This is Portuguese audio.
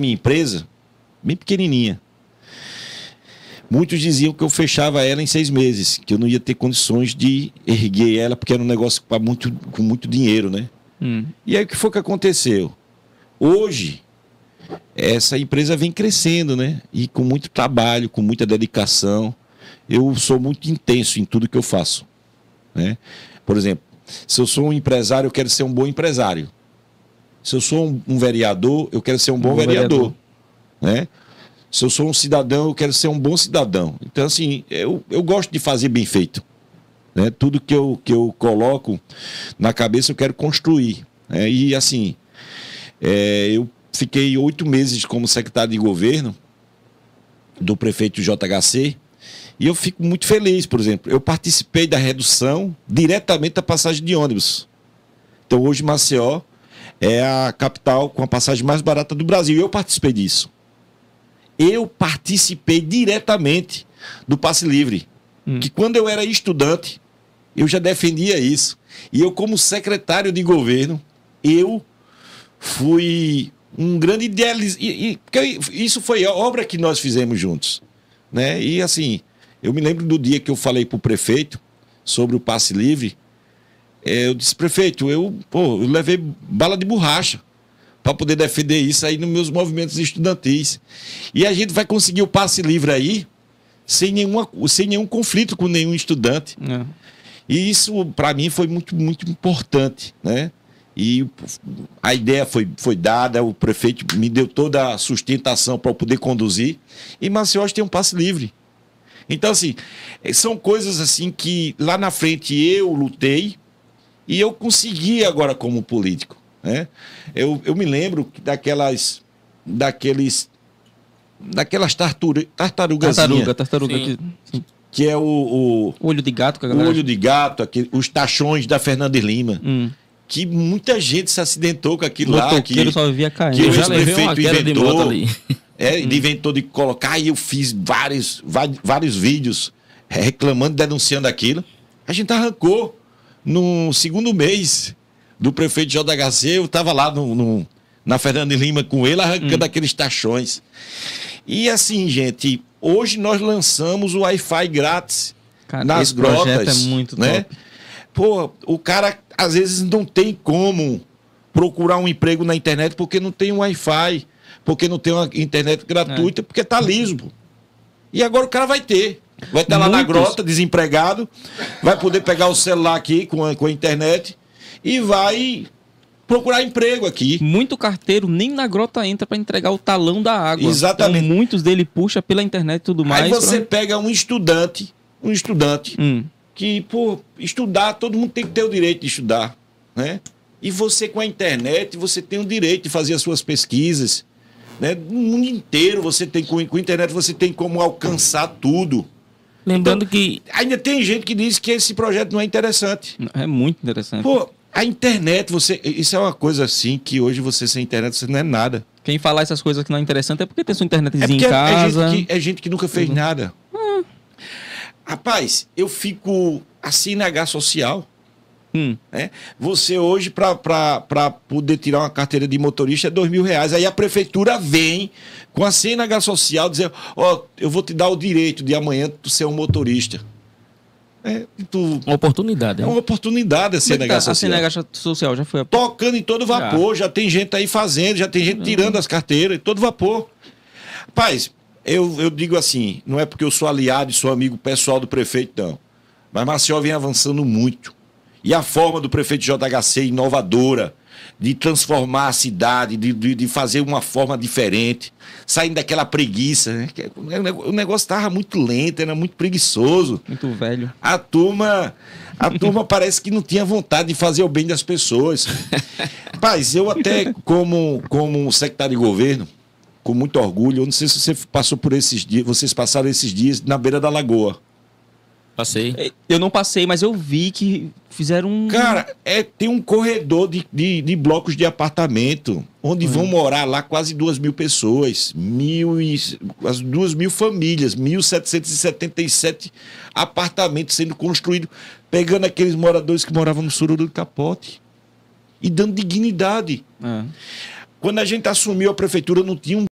minha empresa, bem pequenininha. Muitos diziam que eu fechava ela em seis meses, que eu não ia ter condições de erguer ela, porque era um negócio muito, com muito dinheiro, né? Hum. E aí o que foi que aconteceu? Hoje, essa empresa vem crescendo, né? E com muito trabalho, com muita dedicação. Eu sou muito intenso em tudo que eu faço. Né? Por exemplo, se eu sou um empresário, eu quero ser um bom empresário. Se eu sou um, um vereador, eu quero ser um bom, vereador, vereador. Né? Se eu sou um cidadão, eu quero ser um bom cidadão. Então, assim, eu, eu gosto de fazer bem feito. Né? Tudo que eu, que eu coloco na cabeça, eu quero construir. Né? E, assim, é, eu fiquei oito meses como secretário de governo do prefeito JHC. E eu fico muito feliz, por exemplo. Eu participei da redução diretamente da passagem de ônibus. Então, hoje, Maceió é a capital com a passagem mais barata do Brasil. Eu participei disso. Eu participei diretamente do passe livre, hum. que quando eu era estudante, eu já defendia isso. E eu como secretário de governo, eu fui um grande idealista, porque isso foi a obra que nós fizemos juntos, né? E assim, eu me lembro do dia que eu falei para o prefeito sobre o passe livre, eu disse, prefeito, eu, pô, eu levei bala de borracha para poder defender isso aí nos meus movimentos estudantis. E a gente vai conseguir o passe livre aí, sem, nenhuma, sem nenhum conflito com nenhum estudante. É. E isso, para mim, foi muito, muito importante, né? E a ideia foi, foi dada, o prefeito me deu toda a sustentação para eu poder conduzir. E Maceiós tem um passe livre. Então, assim, são coisas assim que lá na frente eu lutei, e eu consegui agora como político. Né? Eu, eu me lembro daquelas. daqueles. daquelas tartarugas. Tartaruga, tartaruga. Sim. Que, que é o, o, o. olho de gato. o olho de gato, aquele, os tachões da Fernandes Lima. Hum que muita gente se acidentou com aquilo lá. Que, só vivia caindo. que eu já o prefeito inventou. De é, hum. inventou de colocar, e eu fiz vários, vários, vários vídeos é, reclamando, denunciando aquilo. A gente arrancou no segundo mês do prefeito JHC, eu estava lá no, no, na Fernanda Lima com ele, arrancando hum. aqueles tachões. E assim, gente, hoje nós lançamos o Wi-Fi grátis cara, nas grotas. é muito né? Top. Pô, o cara às vezes não tem como procurar um emprego na internet porque não tem um Wi-Fi, porque não tem uma internet gratuita, é. porque tá uhum. liso. Pô. E agora o cara vai ter. Vai estar Muitos. lá na grota, desempregado, vai poder pegar o celular aqui com a, com a internet e vai procurar emprego aqui. Muito carteiro nem na grota entra para entregar o talão da água. Exatamente. Então, muitos dele puxa pela internet e tudo mais. Aí você pra... Né? pega um estudante, um estudante hum. que por estudar, todo mundo tem que ter o direito de estudar, né? E você com a internet, você tem o direito de fazer as suas pesquisas, né? No mundo inteiro você tem com, com a internet você tem como alcançar tudo. Lembrando então, que. Ainda tem gente que diz que esse projeto não é interessante. É muito interessante. Pô, a internet, você. Isso é uma coisa assim que hoje você sem internet você não é nada. Quem falar essas coisas que não é interessante é porque tem sua internetzinha é em casa. É, é, gente que, é gente que nunca fez uhum. nada. Ah. Rapaz, eu fico assim na H social. Hum. Né? Você hoje, para poder tirar uma carteira de motorista, é dois mil reais. Aí a prefeitura vem com a CNH social dizer, ó, oh, eu vou te dar o direito de amanhã tu ser um motorista. É, tu... Uma oportunidade. É uma oportunidade a CNH é tá? social. A CNH social já foi... A... Tocando em todo vapor, já. já tem gente aí fazendo, já tem gente uhum. tirando as carteiras, em todo vapor. Rapaz, eu, eu digo assim, não é porque eu sou aliado e sou amigo pessoal do prefeito, não. Mas Maceió vem avançando muito e a forma do prefeito JHC inovadora de transformar a cidade, de, de, de fazer uma forma diferente, saindo daquela preguiça. Né? O negócio estava muito lento, era muito preguiçoso. Muito velho. A turma, a turma parece que não tinha vontade de fazer o bem das pessoas. Paz, eu até, como, como secretário de governo, com muito orgulho, eu não sei se você passou por esses dias, vocês passaram esses dias na beira da lagoa. Passei. É, eu não passei, mas eu vi que fizeram um. Cara, é, tem um corredor de, de, de blocos de apartamento onde uhum. vão morar lá quase duas mil pessoas, mil e, quase duas mil famílias, 1.777 apartamentos sendo construídos, pegando aqueles moradores que moravam no sururu do capote e dando dignidade. Uhum. Quando a gente assumiu a prefeitura, não tinha um